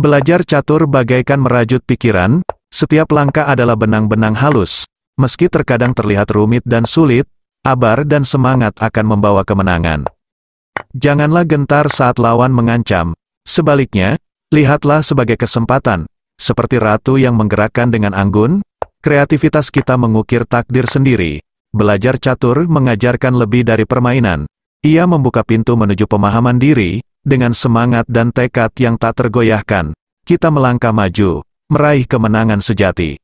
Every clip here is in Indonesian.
Belajar catur bagaikan merajut pikiran, setiap langkah adalah benang-benang halus. Meski terkadang terlihat rumit dan sulit, abar dan semangat akan membawa kemenangan. Janganlah gentar saat lawan mengancam. Sebaliknya, lihatlah sebagai kesempatan. Seperti ratu yang menggerakkan dengan anggun, kreativitas kita mengukir takdir sendiri. Belajar catur mengajarkan lebih dari permainan. Ia membuka pintu menuju pemahaman diri, dengan semangat dan tekad yang tak tergoyahkan, kita melangkah maju, meraih kemenangan sejati.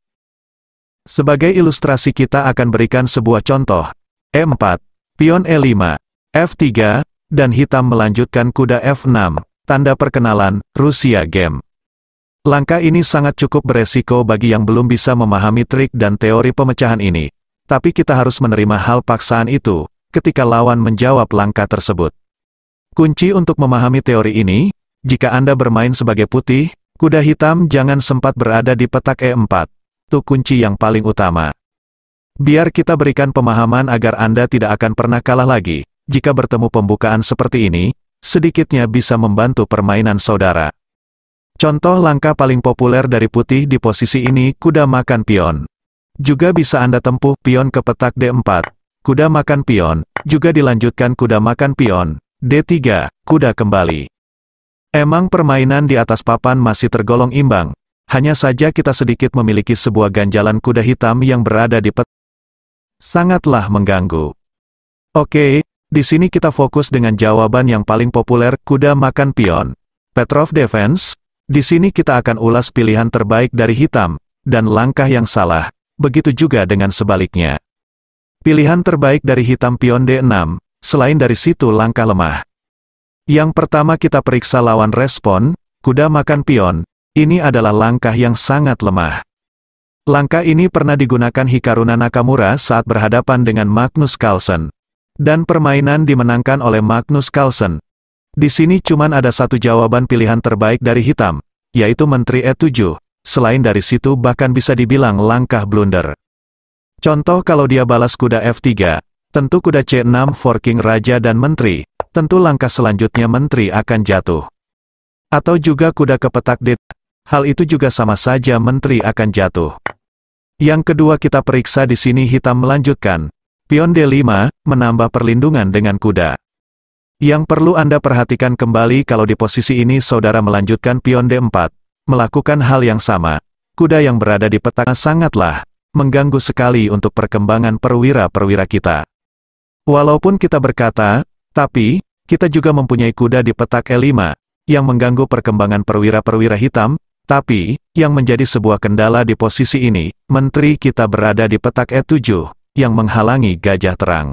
Sebagai ilustrasi kita akan berikan sebuah contoh, E4, pion E5, F3, dan hitam melanjutkan kuda F6, tanda perkenalan, Rusia Game. Langkah ini sangat cukup beresiko bagi yang belum bisa memahami trik dan teori pemecahan ini, tapi kita harus menerima hal paksaan itu, ketika lawan menjawab langkah tersebut. Kunci untuk memahami teori ini, jika Anda bermain sebagai putih, kuda hitam jangan sempat berada di petak E4. Itu kunci yang paling utama. Biar kita berikan pemahaman agar Anda tidak akan pernah kalah lagi. Jika bertemu pembukaan seperti ini, sedikitnya bisa membantu permainan saudara. Contoh langkah paling populer dari putih di posisi ini kuda makan pion. Juga bisa Anda tempuh pion ke petak D4. Kuda makan pion, juga dilanjutkan kuda makan pion, D3, kuda kembali. Emang permainan di atas papan masih tergolong imbang, hanya saja kita sedikit memiliki sebuah ganjalan kuda hitam yang berada di pet. Sangatlah mengganggu. Oke, di sini kita fokus dengan jawaban yang paling populer, kuda makan pion. Petrov Defense, di sini kita akan ulas pilihan terbaik dari hitam, dan langkah yang salah, begitu juga dengan sebaliknya. Pilihan terbaik dari hitam pion D6, Selain dari situ langkah lemah. Yang pertama kita periksa lawan respon, kuda makan pion, ini adalah langkah yang sangat lemah. Langkah ini pernah digunakan Hikaru Nakamura saat berhadapan dengan Magnus Carlsen. Dan permainan dimenangkan oleh Magnus Carlsen. Di sini cuman ada satu jawaban pilihan terbaik dari hitam, yaitu Menteri E7. Selain dari situ bahkan bisa dibilang langkah blunder. Contoh kalau dia balas kuda F3, Tentu kuda C6 forking raja dan menteri, tentu langkah selanjutnya menteri akan jatuh. Atau juga kuda ke petak d. hal itu juga sama saja menteri akan jatuh. Yang kedua kita periksa di sini hitam melanjutkan, pion D5, menambah perlindungan dengan kuda. Yang perlu Anda perhatikan kembali kalau di posisi ini saudara melanjutkan pion D4, melakukan hal yang sama, kuda yang berada di petak sangatlah mengganggu sekali untuk perkembangan perwira-perwira kita. Walaupun kita berkata, tapi, kita juga mempunyai kuda di petak E5, yang mengganggu perkembangan perwira-perwira hitam, tapi, yang menjadi sebuah kendala di posisi ini, menteri kita berada di petak E7, yang menghalangi gajah terang.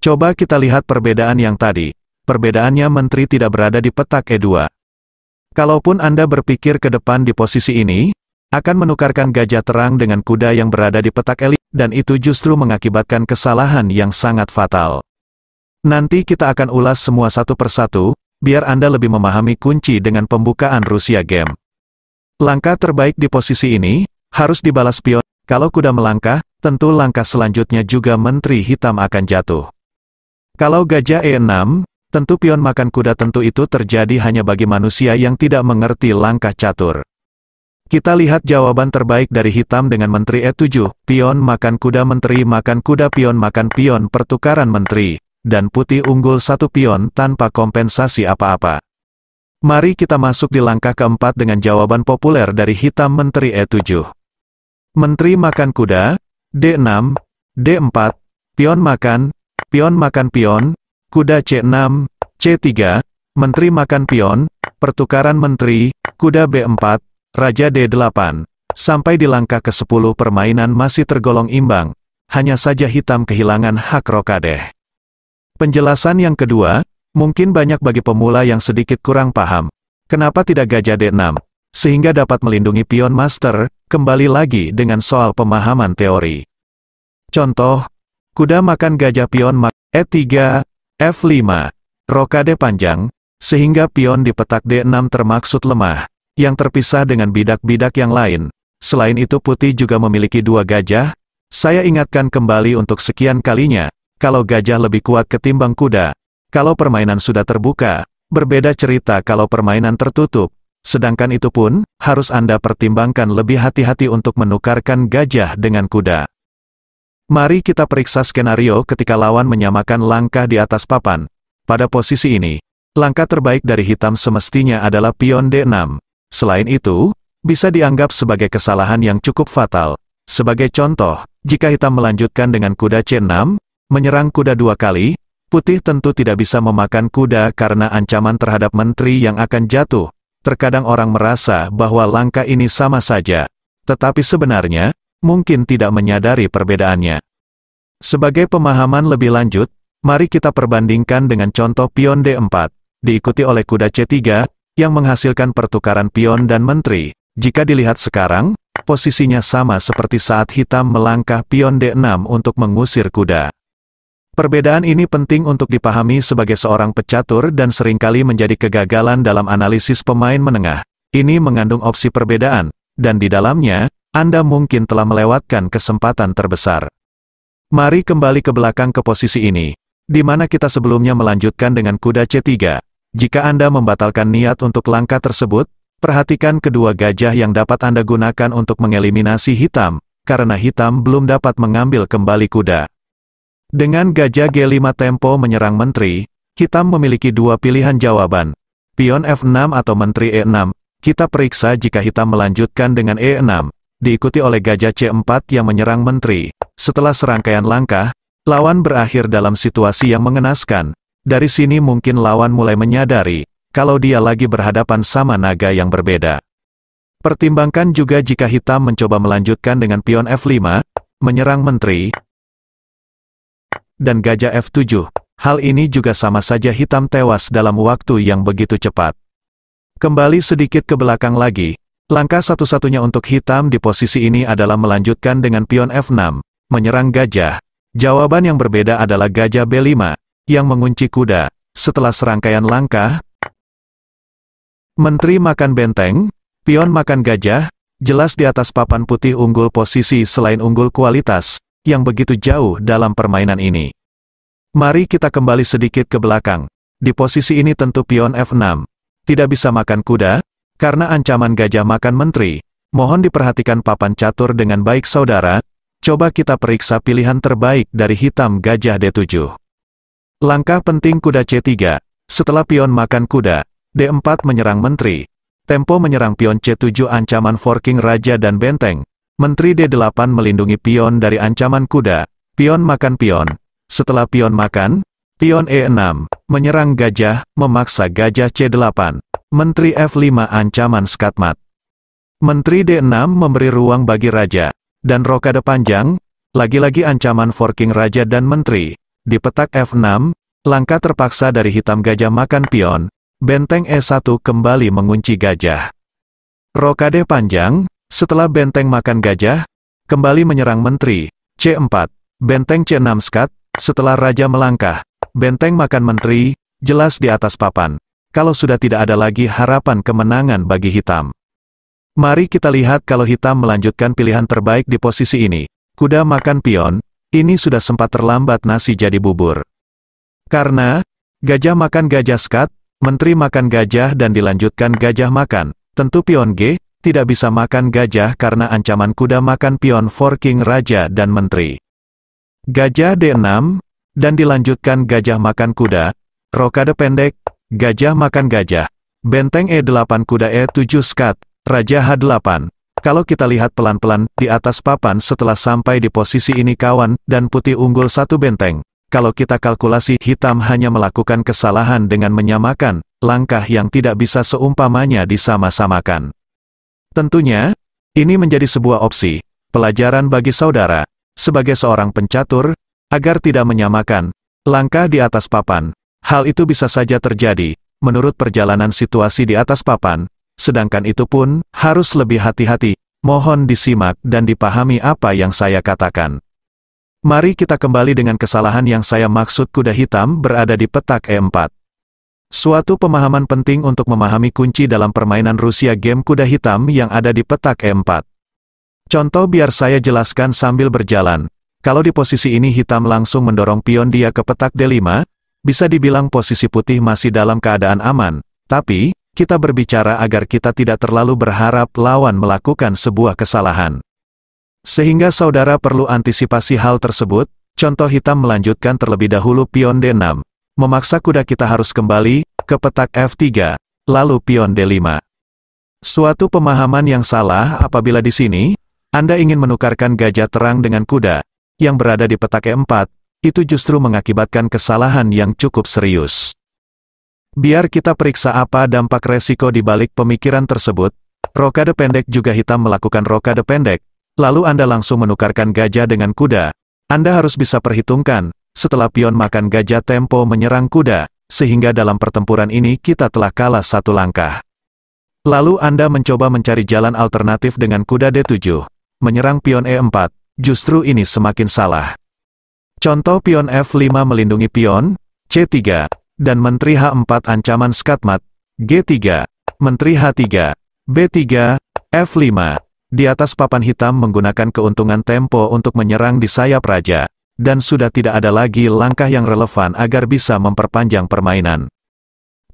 Coba kita lihat perbedaan yang tadi. Perbedaannya menteri tidak berada di petak E2. Kalaupun Anda berpikir ke depan di posisi ini, akan menukarkan gajah terang dengan kuda yang berada di petak E5 dan itu justru mengakibatkan kesalahan yang sangat fatal. Nanti kita akan ulas semua satu persatu, biar Anda lebih memahami kunci dengan pembukaan Rusia Game. Langkah terbaik di posisi ini, harus dibalas pion, kalau kuda melangkah, tentu langkah selanjutnya juga menteri hitam akan jatuh. Kalau gajah E6, tentu pion makan kuda tentu itu terjadi hanya bagi manusia yang tidak mengerti langkah catur. Kita lihat jawaban terbaik dari hitam dengan menteri E7, pion makan kuda menteri makan kuda pion makan pion pertukaran menteri, dan putih unggul satu pion tanpa kompensasi apa-apa. Mari kita masuk di langkah keempat dengan jawaban populer dari hitam menteri E7. Menteri makan kuda, D6, D4, pion makan, pion makan pion, kuda C6, C3, menteri makan pion, pertukaran menteri, kuda B4, Raja D8, sampai di langkah ke-10 permainan masih tergolong imbang, hanya saja hitam kehilangan hak rokadeh. Penjelasan yang kedua, mungkin banyak bagi pemula yang sedikit kurang paham, kenapa tidak gajah D6, sehingga dapat melindungi pion master, kembali lagi dengan soal pemahaman teori. Contoh, kuda makan gajah pion mak E3, F5, rokade panjang, sehingga pion di petak D6 termaksud lemah yang terpisah dengan bidak-bidak yang lain. Selain itu putih juga memiliki dua gajah, saya ingatkan kembali untuk sekian kalinya, kalau gajah lebih kuat ketimbang kuda. Kalau permainan sudah terbuka, berbeda cerita kalau permainan tertutup. Sedangkan itu pun, harus Anda pertimbangkan lebih hati-hati untuk menukarkan gajah dengan kuda. Mari kita periksa skenario ketika lawan menyamakan langkah di atas papan. Pada posisi ini, langkah terbaik dari hitam semestinya adalah pion D6. Selain itu, bisa dianggap sebagai kesalahan yang cukup fatal. Sebagai contoh, jika hitam melanjutkan dengan kuda C6, menyerang kuda dua kali, putih tentu tidak bisa memakan kuda karena ancaman terhadap menteri yang akan jatuh. Terkadang orang merasa bahwa langkah ini sama saja. Tetapi sebenarnya, mungkin tidak menyadari perbedaannya. Sebagai pemahaman lebih lanjut, mari kita perbandingkan dengan contoh pion D4, diikuti oleh kuda C3, yang menghasilkan pertukaran pion dan menteri. Jika dilihat sekarang, posisinya sama seperti saat hitam melangkah pion D6 untuk mengusir kuda. Perbedaan ini penting untuk dipahami sebagai seorang pecatur dan seringkali menjadi kegagalan dalam analisis pemain menengah. Ini mengandung opsi perbedaan, dan di dalamnya, Anda mungkin telah melewatkan kesempatan terbesar. Mari kembali ke belakang ke posisi ini, di mana kita sebelumnya melanjutkan dengan kuda C3, jika Anda membatalkan niat untuk langkah tersebut, perhatikan kedua gajah yang dapat Anda gunakan untuk mengeliminasi hitam, karena hitam belum dapat mengambil kembali kuda. Dengan gajah G5 tempo menyerang menteri, hitam memiliki dua pilihan jawaban. Pion F6 atau menteri E6, kita periksa jika hitam melanjutkan dengan E6, diikuti oleh gajah C4 yang menyerang menteri. Setelah serangkaian langkah, lawan berakhir dalam situasi yang mengenaskan, dari sini mungkin lawan mulai menyadari, kalau dia lagi berhadapan sama naga yang berbeda. Pertimbangkan juga jika hitam mencoba melanjutkan dengan pion F5, menyerang menteri, dan gajah F7. Hal ini juga sama saja hitam tewas dalam waktu yang begitu cepat. Kembali sedikit ke belakang lagi, langkah satu-satunya untuk hitam di posisi ini adalah melanjutkan dengan pion F6, menyerang gajah. Jawaban yang berbeda adalah gajah B5, yang mengunci kuda. Setelah serangkaian langkah, Menteri makan benteng, pion makan gajah, jelas di atas papan putih unggul posisi selain unggul kualitas, yang begitu jauh dalam permainan ini. Mari kita kembali sedikit ke belakang. Di posisi ini tentu pion F6. Tidak bisa makan kuda, karena ancaman gajah makan menteri. Mohon diperhatikan papan catur dengan baik saudara, coba kita periksa pilihan terbaik dari hitam gajah D7. Langkah penting kuda C3. Setelah pion makan kuda, D4 menyerang menteri. Tempo menyerang pion C7 ancaman forking raja dan benteng. Menteri D8 melindungi pion dari ancaman kuda. Pion makan pion. Setelah pion makan, pion E6 menyerang gajah, memaksa gajah C8. Menteri F5 ancaman skatmat. Menteri D6 memberi ruang bagi raja dan rokade panjang, lagi-lagi ancaman forking raja dan menteri. Di petak F6, langkah terpaksa dari hitam gajah makan pion, benteng E1 kembali mengunci gajah. Rokade panjang, setelah benteng makan gajah, kembali menyerang menteri, C4, benteng C6 skat, setelah raja melangkah, benteng makan menteri, jelas di atas papan, kalau sudah tidak ada lagi harapan kemenangan bagi hitam. Mari kita lihat kalau hitam melanjutkan pilihan terbaik di posisi ini, kuda makan pion, ini sudah sempat terlambat nasi jadi bubur. Karena, gajah makan gajah skat, menteri makan gajah dan dilanjutkan gajah makan, tentu pion G, tidak bisa makan gajah karena ancaman kuda makan pion forking raja dan menteri. Gajah D6, dan dilanjutkan gajah makan kuda, rokade pendek, gajah makan gajah, benteng E8 kuda E7 skat, raja H8, kalau kita lihat pelan-pelan, di atas papan setelah sampai di posisi ini kawan, dan putih unggul satu benteng. Kalau kita kalkulasi, hitam hanya melakukan kesalahan dengan menyamakan, langkah yang tidak bisa seumpamanya disama-samakan. Tentunya, ini menjadi sebuah opsi, pelajaran bagi saudara, sebagai seorang pencatur, agar tidak menyamakan, langkah di atas papan. Hal itu bisa saja terjadi, menurut perjalanan situasi di atas papan, sedangkan itu pun, harus lebih hati-hati, mohon disimak dan dipahami apa yang saya katakan. Mari kita kembali dengan kesalahan yang saya maksud kuda hitam berada di petak E4. Suatu pemahaman penting untuk memahami kunci dalam permainan Rusia game kuda hitam yang ada di petak E4. Contoh biar saya jelaskan sambil berjalan. Kalau di posisi ini hitam langsung mendorong pion dia ke petak D5, bisa dibilang posisi putih masih dalam keadaan aman. Tapi, kita berbicara agar kita tidak terlalu berharap lawan melakukan sebuah kesalahan. Sehingga saudara perlu antisipasi hal tersebut, contoh hitam melanjutkan terlebih dahulu pion D6, memaksa kuda kita harus kembali, ke petak F3, lalu pion D5. Suatu pemahaman yang salah apabila di sini, Anda ingin menukarkan gajah terang dengan kuda, yang berada di petak E4, itu justru mengakibatkan kesalahan yang cukup serius. Biar kita periksa apa dampak resiko di balik pemikiran tersebut, rokade pendek juga hitam melakukan rokade pendek, lalu Anda langsung menukarkan gajah dengan kuda. Anda harus bisa perhitungkan, setelah pion makan gajah tempo menyerang kuda, sehingga dalam pertempuran ini kita telah kalah satu langkah. Lalu Anda mencoba mencari jalan alternatif dengan kuda D7, menyerang pion E4, justru ini semakin salah. Contoh pion F5 melindungi pion, C3, dan Menteri H4 ancaman skatmat, G3, Menteri H3, B3, F5, di atas papan hitam menggunakan keuntungan tempo untuk menyerang di sayap raja, dan sudah tidak ada lagi langkah yang relevan agar bisa memperpanjang permainan.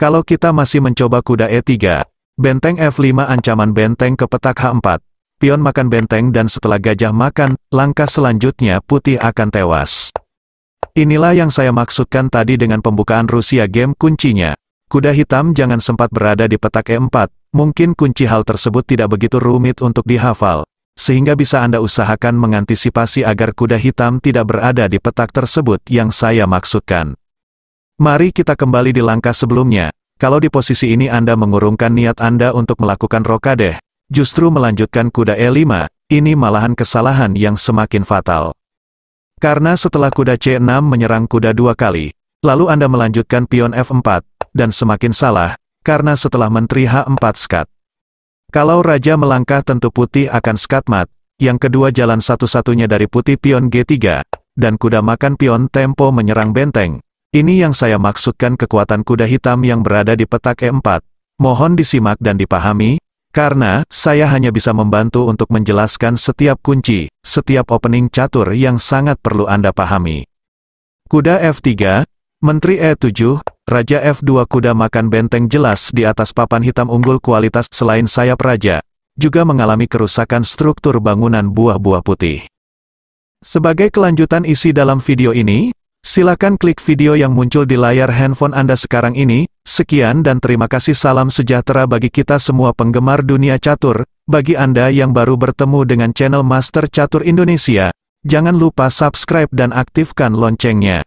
Kalau kita masih mencoba kuda E3, benteng F5 ancaman benteng ke petak H4, pion makan benteng dan setelah gajah makan, langkah selanjutnya putih akan tewas. Inilah yang saya maksudkan tadi dengan pembukaan Rusia game kuncinya. Kuda hitam jangan sempat berada di petak E4, mungkin kunci hal tersebut tidak begitu rumit untuk dihafal, sehingga bisa Anda usahakan mengantisipasi agar kuda hitam tidak berada di petak tersebut yang saya maksudkan. Mari kita kembali di langkah sebelumnya, kalau di posisi ini Anda mengurungkan niat Anda untuk melakukan rokadeh, justru melanjutkan kuda E5, ini malahan kesalahan yang semakin fatal. Karena setelah kuda C6 menyerang kuda dua kali, lalu Anda melanjutkan pion F4, dan semakin salah, karena setelah menteri H4 skat. Kalau Raja melangkah tentu putih akan skat mat, yang kedua jalan satu-satunya dari putih pion G3, dan kuda makan pion tempo menyerang benteng. Ini yang saya maksudkan kekuatan kuda hitam yang berada di petak E4. Mohon disimak dan dipahami, karena, saya hanya bisa membantu untuk menjelaskan setiap kunci, setiap opening catur yang sangat perlu Anda pahami. Kuda F3, Menteri E7, Raja F2 kuda makan benteng jelas di atas papan hitam unggul kualitas selain sayap raja, juga mengalami kerusakan struktur bangunan buah-buah putih. Sebagai kelanjutan isi dalam video ini, Silakan klik video yang muncul di layar handphone Anda sekarang ini. Sekian dan terima kasih salam sejahtera bagi kita semua penggemar dunia catur. Bagi Anda yang baru bertemu dengan channel Master Catur Indonesia, jangan lupa subscribe dan aktifkan loncengnya.